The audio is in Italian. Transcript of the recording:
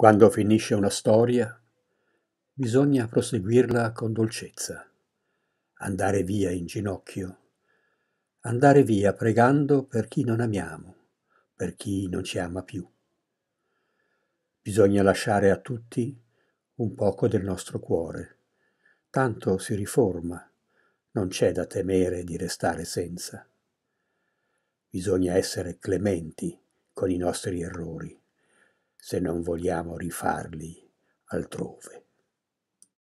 Quando finisce una storia, bisogna proseguirla con dolcezza, andare via in ginocchio, andare via pregando per chi non amiamo, per chi non ci ama più. Bisogna lasciare a tutti un poco del nostro cuore, tanto si riforma, non c'è da temere di restare senza. Bisogna essere clementi con i nostri errori se non vogliamo rifarli altrove.